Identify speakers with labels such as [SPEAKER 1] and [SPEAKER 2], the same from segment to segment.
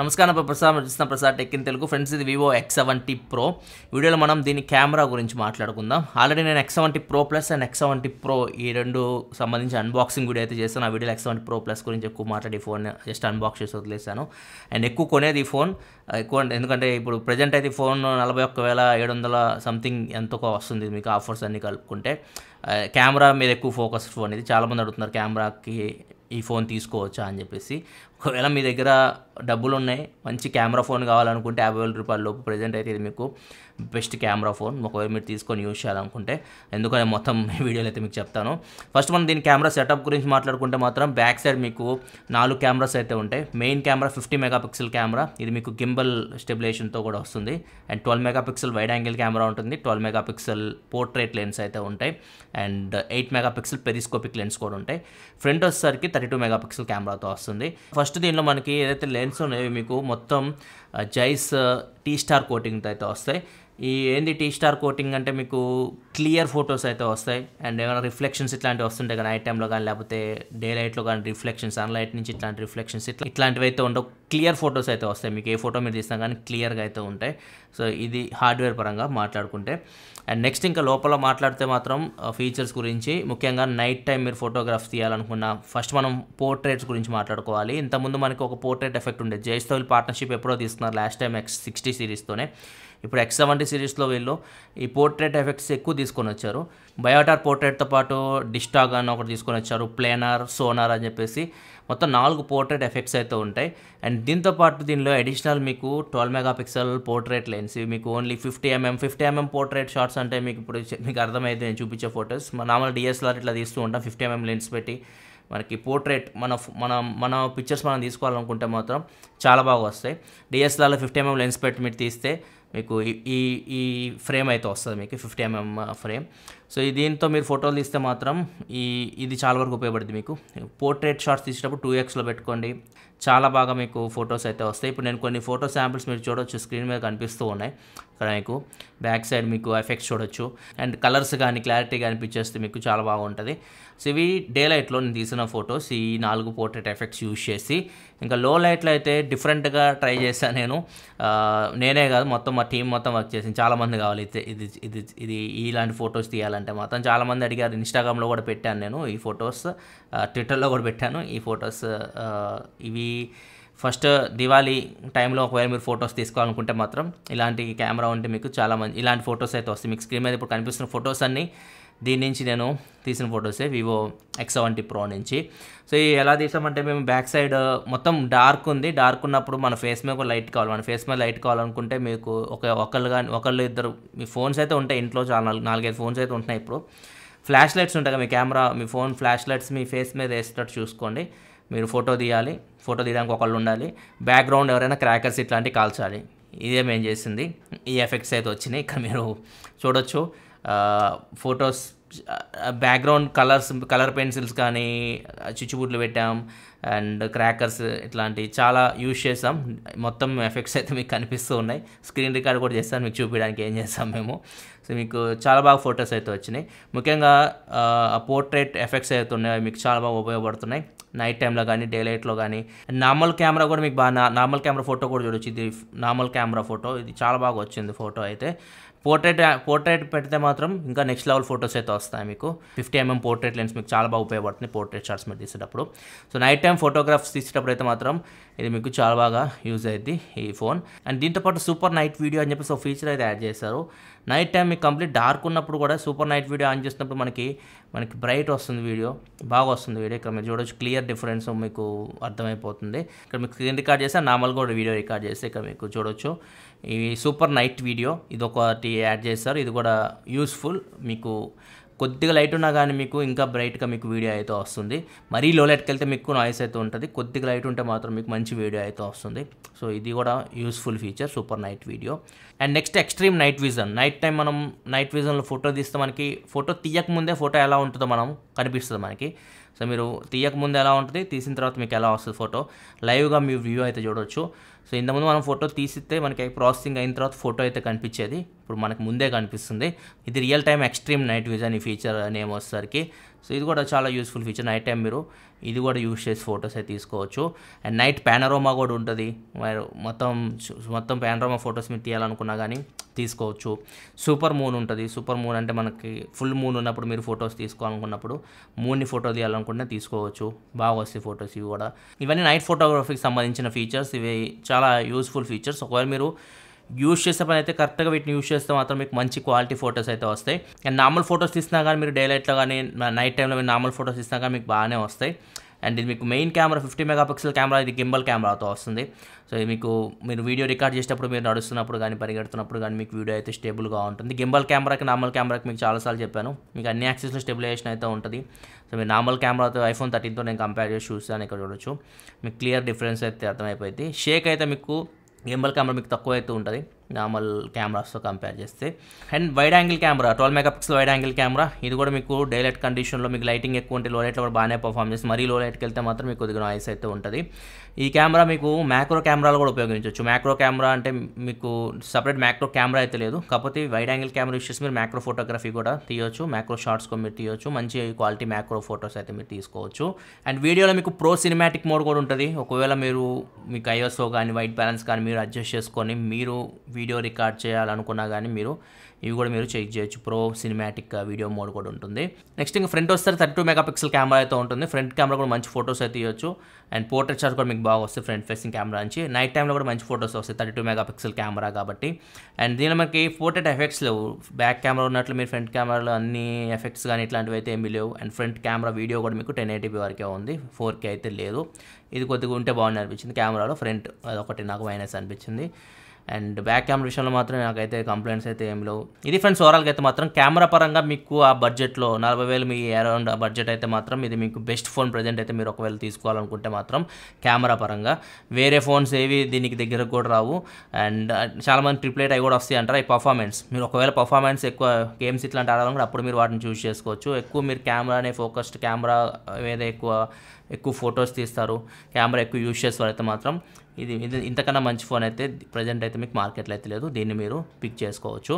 [SPEAKER 1] నమస్కారం ప్రసాద్ చూస్తున్న Prasad tech in Telugu friends ఇది వివో ఎక్స్ సెవెంటీ ప్రో వీడియోలో మనం దీని కెమెరా గురించి మాట్లాడుకుందాం ఆల్రెడీ నేను X seventy pro plus and X seventy pro ఈ రెండు సంబంధించి అన్బాక్సింగ్ వీడియో అయితే చేస్తాను ఆ వీడియోలో ఎక్స్ సెవెంటీ ప్రో ప్లస్ గురించి ఎక్కువ మాట్లాడి ఫోన్ జస్ట్ అన్బాక్స్ చేసి వదిలేశాను అండ్ ఎక్కువ కొనేది ఈ ఫోన్ ఎక్కువ ఎందుకంటే ఇప్పుడు ప్రజెంట్ అయితే ఫోన్ నలభై ఒక్క వేల ఏడు వందల సంథింగ్ ఎంతో వస్తుంది మీకు ఆఫర్స్ అన్నీ కలుపుకుంటే కెమెరా మీద ఎక్కువ ఫోకస్ ఫోన్ ఇది చాలామంది అడుగుతున్నారు కెమెరాకి ఈ ఫోన్ తీసుకోవచ్చా అని చెప్పేసి ఒకవేళ మీ దగ్గర డబ్బులు ఉన్నాయి మంచి కెమెరా ఫోన్ కావాలనుకుంటే యాభై వేల రూపాయల లోపు ప్రజెంట్ అయితే ఇది మీకు బెస్ట్ కెమెరా ఫోన్ ఒకవేళ మీరు తీసుకొని యూజ్ చేయాలనుకుంటే ఎందుకంటే మొత్తం వీడియోలు అయితే మీకు చెప్తాను ఫస్ట్ మనం దీని కెమెరా సెటప్ గురించి మాట్లాడుకుంటే మాత్రం బ్యాక్ సైడ్ మీకు నాలుగు కెమెరాస్ అయితే ఉంటాయి main camera fifty megapixel camera ఇది మీకు గింబల్ స్టెబిలేషన్తో కూడా వస్తుంది and twelve megapixel wide angle camera ఉంటుంది ట్వెల్వ్ మెగాపిక్సెల్ పోర్ట్రేట్ లెన్స్ అయితే ఉంటాయి and eight megapixel periscopic lens కూడా ఉంటాయి ఫ్రంట్ వచ్చేసరికి థర్టీ టూ మెగాపిక్సెల్ కెమెరాతో వస్తుంది ఫస్ట్ దీనిలో మనకి ఏదైతే లెన్స్ ఉన్నాయో మీకు మొత్తం జైస్ టీ స్టార్ కోటింగ్తో అయితే వస్తాయి ఈ ఏంది టీ స్టార్ కోటింగ్ అంటే మీకు క్లియర్ ఫొటోస్ అయితే వస్తాయి అండ్ ఏమైనా రిఫ్లెక్షన్స్ ఇట్లాంటివి వస్తుంటాయి కానీ నైట్ టైంలో కానీ లేకపోతే డే లైట్లో కానీ రిఫ్లెక్షన్స్ సన్లైట్ నుంచి ఇట్లాంటి రిఫ్లెక్షన్స్ ఇట్లా ఇట్లాంటివి అయితే ఉండవు క్లియర్ ఫొటోస్ అయితే వస్తాయి మీకు ఏ ఫోటో మీరు తీసినా కానీ క్లియర్గా అయితే ఉంటాయి సో ఇది హార్డ్వేర్ పరంగా మాట్లాడుకుంటే అండ్ నెక్స్ట్ ఇంకా లోపల మాట్లాడితే మాత్రం ఫీచర్స్ గురించి ముఖ్యంగా నైట్ టైం మీరు ఫోటోగ్రాఫ్స్ తీయాలనుకున్న ఫస్ట్ మనం పోర్ట్రేట్స్ గురించి మాట్లాడుకోవాలి ఇంతకుముందు మనకి ఒక పోర్ట్రేట్ ఎఫెక్ట్ ఉండేది జైస్తోల్ పార్ట్నర్షిప్ ఎప్పుడో తీసుకున్నారు లాస్ట్ టైం ఎక్స్ సిక్స్టీ సిరీస్తోనే ఇప్పుడు ఎక్స్ సెవెంటీ సిరీస్లో వీళ్ళు ఈ పోర్ట్రేట్ ఎఫెక్ట్స్ ఎక్కువ తీసుకొని వచ్చారు బయోటార్ పోర్ట్రేట్తో పాటు డిస్టాగ్ అని ఒకటి తీసుకొని వచ్చారు ప్లేనార్ సోనార్ అని చెప్పేసి మొత్తం నాలుగు పోర్ట్రేట్ ఎఫెక్ట్స్ అయితే ఉంటాయి అండ్ దీంతో పాటు దీనిలో అడిషనల్ మీకు twelve mega pixel portrait lens మీకు only fifty mm fifty mm portrait shots అంటే మీకు ఇప్పుడు మీకు అర్థమైతే నేను చూపించే ఫోటోస్ నార్మల్ డిఎస్ఎల్ఆర్ ఇట్లా తీస్తూ ఉంటాం ఫిఫ్టీ ఎంఎం లెన్స్ పెట్టి మనకి పోర్ట్రేట్ మన మన మన పిక్చర్స్ మనం తీసుకోవాలనుకుంటే మాత్రం చాలా బాగా వస్తాయి డిఎస్ఎల్ఆర్లో ఫిఫ్టీ ఎంఎం లెన్స్ పెట్టి మీరు తీస్తే మీకు ఈ ఈ ఫ్రేమ్ అయితే వస్తుంది మీకు ఫిఫ్టీ ఎంఎం ఫ్రేమ్ సో దీంతో మీరు ఫోటోలు తీస్తే మాత్రం ఈ ఇది చాలా వరకు ఉపయోగపడుతుంది మీకు పోర్ట్రేట్ షాట్స్ తీసేటప్పుడు టూ ఎక్స్లో పెట్టుకోండి చాలా బాగా మీకు ఫొటోస్ అయితే వస్తాయి ఇప్పుడు నేను కొన్ని ఫోటో శాంపిల్స్ మీరు చూడొచ్చు స్క్రీన్ మీద కనిపిస్తూ ఉన్నాయి ఇక్కడ మీకు బ్యాక్ సైడ్ మీకు ఎఫెక్ట్స్ చూడొచ్చు అండ్ కలర్స్ కానీ క్లారిటీ కానీ పిచ్చేస్తే మీకు చాలా బాగుంటుంది సో ఇవి డే లైట్లో నేను తీసిన ఫొటోస్ ఈ నాలుగు పోర్ట్రేట్ ఎఫెక్ట్స్ యూజ్ చేసి ఇంకా లో లైట్లో అయితే డిఫరెంట్గా ట్రై చేశాను నేను నేనే కాదు మొత్తం మా టీం మొత్తం వర్క్ చేసింది చాలామంది కావాలి ఇది ఇది ఇది ఇలాంటి ఫొటోస్ తీయాలంటే మాత్రం చాలామంది అడిగారు ఇన్స్టాగ్రామ్లో కూడా పెట్టాను నేను ఈ ఫొటోస్ ట్విట్టర్లో కూడా పెట్టాను ఈ ఫొటోస్ ఇవి ఫస్ట్ దివాళీ టైంలో ఒకవేళ మీరు ఫొటోస్ తీసుకోవాలనుకుంటే మాత్రం ఇలాంటి కెమెరా ఉంటే మీకు చాలా మంది ఇలాంటి ఫొటోస్ అయితే వస్తాయి మీకు స్క్రీన్ మీద ఇప్పుడు కనిపిస్తున్న ఫొటోస్ అన్నీ దీని నుంచి నేను తీసిన ఫొటోసే వివో ఎక్స్ సెవెంటీ ప్రో నుంచి సో ఇది ఎలా తీసామంటే మేము బ్యాక్ సైడ్ మొత్తం డార్క్ ఉంది డార్క్ ఉన్నప్పుడు మన ఫేస్ మీద ఒక లైట్ కావాలి మన ఫేస్ మీద లైట్ కావాలనుకుంటే మీకు ఒక ఒకళ్ళు కానీ ఒకళ్ళు ఇద్దరు మీ ఫోన్స్ అయితే ఉంటాయి ఇంట్లో చాలా నాలుగు నాలుగైదు ఫోన్స్ అయితే ఉంటున్నాయి ఇప్పుడు ఫ్లాష్ లైట్స్ ఉంటాయి మీ కెమెరా మీ ఫోన్ ఫ్లాష్ లైట్స్ మీ ఫేస్ మీద వేసేటట్టు చూసుకోండి మీరు ఫోటో తీయాలి ఫోటో తీయడానికి ఒకళ్ళు ఉండాలి బ్యాక్గ్రౌండ్ ఎవరైనా క్రాకర్స్ ఇట్లాంటివి కాల్చాలి ఇదే మేము చేసింది ఈ ఎఫెక్ట్స్ అయితే వచ్చినాయి ఇక్కడ మీరు చూడొచ్చు photos background colours colour pencils కానీ చిచ్చుబుట్లు పెట్టాం అండ్ క్రాకర్స్ ఇట్లాంటివి చాలా యూజ్ చేసాం మొత్తం ఎఫెక్ట్స్ అయితే మీకు కనిపిస్తూ ఉన్నాయి స్క్రీన్ రికార్డ్ కూడా చేస్తాను మీకు చూపించడానికి ఏం చేస్తాం మేము సో మీకు చాలా బాగా ఫొటోస్ అయితే వచ్చినాయి ముఖ్యంగా పోర్ట్రేట్ ఎఫెక్ట్స్ అయితే ఉన్నాయి మీకు చాలా బాగా ఉపయోగపడుతున్నాయి నైట్ టైంలో కానీ డే లైట్లో కానీ నార్మల్ కెమెరా కూడా మీకు బాగా నార్మల్ కెమెరా ఫోటో కూడా చూడొచ్చు ఇది నార్మల్ కెమెరా ఫోటో ఇది చాలా బాగా వచ్చింది ఫోటో అయితే పోర్ట్రేట్ పోర్ట్రేట్ పెడితే మాత్రం ఇంకా నెక్స్ట్ లెవెల్ ఫొటోస్ అయితే వస్తాయి మీకు fifty mm mm portrait lens మీకు చాలా బాగా ఉపయోగపడుతుంది పోర్ట్రేట్ షాట్స్ మీరు తీసేటప్పుడు సో నైట్ టైం ఫోటోగ్రాఫ్స్ తీసేటప్పుడు అయితే మాత్రం ఇది మీకు చాలా బాగా యూజ్ అయింది ఈ ఫోన్ అండ్ దీంతోపాటు సూపర్ నైట్ వీడియో అని చెప్పేసి ఒక ఫీచర్ అయితే యాడ్ చేశారు నైట్ టైం మీకు కంప్లీట్ డార్క్ ఉన్నప్పుడు కూడా సూపర్ నైట్ వీడియో ఆన్ చేసినప్పుడు మనకి మనకి బ్రైట్ వస్తుంది వీడియో బాగా వస్తుంది వీడియో ఇక్కడ మీరు చూడొచ్చు క్లియర్ డిఫరెన్స్ మీకు అర్థమైపోతుంది ఇక్కడ మీకు స్క్రీన్ రికార్డ్ చేస్తే నార్మల్గా కూడా వీడియో రికార్డ్ చేస్తే ఇక్కడ మీకు చూడవచ్చు ఈ సూపర్ నైట్ వీడియో ఇది ఒకటి యాడ్ చేస్తారు ఇది కూడా యూస్ఫుల్ మీకు కొద్దిగా లైట్ ఉన్నా కానీ మీకు ఇంకా బ్రైట్గా మీకు వీడియో అయితే వస్తుంది మరీ లో లైట్కి వెళ్తే మీకు నాయిస్ అయితే ఉంటుంది కొద్దిగా లైట్ ఉంటే మాత్రం మీకు మంచి వీడియో అయితే వస్తుంది సో ఇది కూడా useful feature super night video and next extreme night vision night time మనం నైట్ విజన్లో ఫోటో తీస్తే మనకి ఫోటో తీయకముందే ఫోటో ఎలా ఉంటుందో మనం కనిపిస్తుంది మనకి సో మీరు తీయకముందు ఎలా ఉంటుంది తీసిన తర్వాత మీకు ఎలా వస్తుంది ఫోటో లైవ్గా మీ వ్యూ అయితే చూడవచ్చు సో ఇంతకుముందు మనం ఫోటో తీసిస్తే మనకి ప్రాసెసింగ్ అయిన తర్వాత ఫోటో అయితే కనిపించేది ఇప్పుడు మనకు ముందే కనిపిస్తుంది ఇది real time extreme night vision ఈ ఫీచర్ నేమ్ వచ్చేసరికి సో ఇది కూడా చాలా యూస్ఫుల్ ఫీచర్ నైట్ టైం మీరు ఇది కూడా యూస్ చేసి ఫొటోస్ అయితే తీసుకోవచ్చు అండ్ నైట్ పానరోమా కూడా ఉంటుంది మరి మొత్తం మొత్తం పానరోమా ఫొటోస్ మీరు తీయాలనుకున్నా కానీ తీసుకోవచ్చు సూపర్ మూన్ ఉంటుంది సూపర్ మూన్ అంటే మనకి ఫుల్ మూన్ ఉన్నప్పుడు మీరు ఫొటోస్ తీసుకోవాలనుకున్నప్పుడు మూన్ని ఫోటో తీయాలనుకుంటే తీసుకోవచ్చు బాగా వస్తాయి ఫొటోస్ ఇవి కూడా ఇవన్నీ నైట్ ఫోటోగ్రఫీకి సంబంధించిన ఫీచర్స్ ఇవి చాలా యూస్ఫుల్ ఫీచర్స్ ఒకవేళ మీరు యూస్ చేసే పని అయితే కరెక్ట్గా వీటిని యూస్ చేస్తే మాత్రం మీకు మంచి క్వాలిటీ ఫొటోస్ అయితే వస్తాయి అండ్ నార్మల్ ఫొటోస్ తీసినా కానీ మీరు డే లైట్లో కానీ నైట్ టైంలో మీరు నార్మల్ ఫొటోస్ తీసినా కానీ మీకు బాగానే వస్తాయి అండ్ ఇది మీకు main camera fifty pixel camera ఇది గింబల్ కెమెరాతో వస్తుంది సో ఇది మీకు మీరు వీడియో రికార్డ్ చేసేటప్పుడు మీరు నడుస్తున్నప్పుడు కానీ పరిగెడుతున్నప్పుడు కానీ మీకు వీడియో అయితే స్టేబుల్గా ఉంటుంది గింబల్ కెమెరాకి నార్మల్ కెమెరాకి మీకు చాలాసార్లు చెప్పాను మీకు అన్ని యాక్సెస్లో స్టెబిలైజేషన్ అయితే ఉంటుంది సో మీరు నార్మల్ కెమెరాతో ఐఫోన్ థర్టీన్తో నేను కంపేర్ చేసి చూస్తాను ఇక్కడ చూడొచ్చు మీకు క్లియర్ డిఫరెన్స్ అయితే అర్థమైపోయింది షేక్ అయితే మీకు ఎంబల్ కెమెరా మీకు తక్కువ అవుతూ ఉంటుంది నార్మల్ కెమెరాస్తో కంపేర్ చేస్తే and wide angle camera twelve mega pixel wide angle camera ఇది కూడా మీకు డే లైట్ కండిషన్లో మీకు లైటింగ్ ఎక్కువ ఉంటే లో లైట్లో కూడా బాగానే పర్ఫామ్ చేస్తుంది మరీ లో లైట్కి వెళ్తే మాత్రం మీకు కొద్దిగా నాయిస్ అయితే ఉంటుంది ఈ కెమెరా మీకు మ్యాక్రో కెమెరాలు కూడా ఉపయోగించవచ్చు మ్యాక్రో కెమెరా అంటే మీకు సపరేట్ మ్యాక్రో కెమెరా అయితే లేదు కాకపోతే వైడ్ యాంగిల్ కెమెరా యూస్ చేసి మీరు మ్యాక్రో ఫోటోగ్రఫీ కూడా తీయొచ్చు మ్యాక్రో షార్ట్స్ కూడా మీరు తీయవచ్చు మంచి క్వాలిటీ మ్యాక్రో ఫొటోస్ అయితే మీరు తీసుకోవచ్చు అండ్ వీడియోలో మీకు ప్రో సినిమాటిక్ మోడ్ కూడా ఉంటుంది ఒకవేళ మీరు మీకు ఐఎస్ఓ కానీ వైట్ బ్యాలెన్స్ కానీ మీరు అడ్జస్ట్ చేసుకొని మీరు వీడియో రికార్డ్ చేయాలనుకున్నా కానీ మీరు ఇవి కూడా మీరు చెక్ చేయొచ్చు ప్రో సినిమాటిక్ వీడియో మోడ్ కూడా ఉంటుంది నెక్స్ట్ ఇంకా ఫ్రంట్ వస్తే థర్టీ టూ మెగాపిక్సెల్ కెమెరా అయితే ఉంటుంది ఫ్రంట్ కెమెరా కూడా మంచి ఫోటోస్ అయితే ఇవ్వచ్చు అండ్ పోర్ట్రేట్ షాట్ కూడా మీకు బాగా వస్తుంది ఫ్రంట్ ఫేసింగ్ కెమెరా నుంచి నైట్ టైంలో కూడా మంచి ఫోటోస్ వస్తాయి థర్టీ టూ పిక్సల్ కెమెరా కాబట్టి అండ్ దీనిలో మనకి పోర్ట్రేట్ ఎఫెక్ట్స్ లేవు బ్యాక్ కెమెరా ఉన్నట్లు మీరు ఫ్రంట్ కెమెరాలో అన్ని ఎఫెక్ట్స్ కానీ ఇట్లాంటివి అయితే ఏమీ లేవు అండ్ ఫ్రంట్ కెమెరా వీడియో కూడా మీకు టెన్ ఎయిటీపీ వరకే ఉంది ఫోర్ అయితే లేదు ఇది కొద్దిగా ఉంటే బాగుంది అనిపించింది కెమెరాలో ఫ్రంట్ అదొకటి నాకు మైనస్ అనిపించింది అండ్ బ్యాక్ కెమెరా విషయంలో మాత్రం నాకైతే కంప్లైంట్స్ అయితే ఏం లేవు ఇది ఫ్రెండ్స్ ఓవరాల్గా అయితే మాత్రం కెమెరా పరంగా మీకు ఆ బడ్జెట్లో నలభై వేలు మీ అరౌండ్ బడ్జెట్ అయితే మాత్రం ఇది మీకు బెస్ట్ ఫోన్ ప్రజెంట్ అయితే మీరు ఒకవేళ తీసుకోవాలనుకుంటే మాత్రం కెమెరా పరంగా వేరే ఫోన్స్ ఏవి దీనికి దగ్గరకు కూడా రావు అండ్ చాలామంది ఎయిట్ అవి కూడా వస్తాయి అంటారు ఈ పర్ఫార్మెన్స్ మీరు ఒకవేళ పర్ఫార్మెన్స్ ఎక్కువ గేమ్స్ ఇట్లాంటి ఆడాలనుకుంటే అప్పుడు మీరు వాటిని చూస్ చేసుకోవచ్చు ఎక్కువ మీరు కెమెరానే ఫోకస్డ్ కెమెరా మీద ఎక్కువ ఎక్కువ ఫొటోస్ తీస్తారు కెమెరా ఎక్కువ యూజ్ చేస్తారు అయితే మాత్రం ఇది ఇది ఇంతకన్నా మంచి ఫోన్ అయితే ప్రజెంట్ అయితే మీకు మార్కెట్లో అయితే లేదు దీన్ని మీరు పిక్ చేసుకోవచ్చు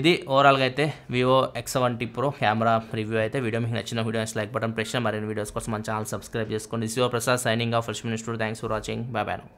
[SPEAKER 1] ఇది ఓవరాల్గా అయితే vivo X T pro camera review అయితే వీడియో మీకు నచ్చిన వీడియో లైక్ బటన్ ప్రెషర్ మరిన్ని వీడియోస్ కోసం మన ఛానల్ సబ్స్క్రైబ్ చేసుకోండి శివ ప్రసాద్ సైనింగ్ ఆఫ్ ఫ్రెష్ మినిస్టర్ thanks for watching bye bye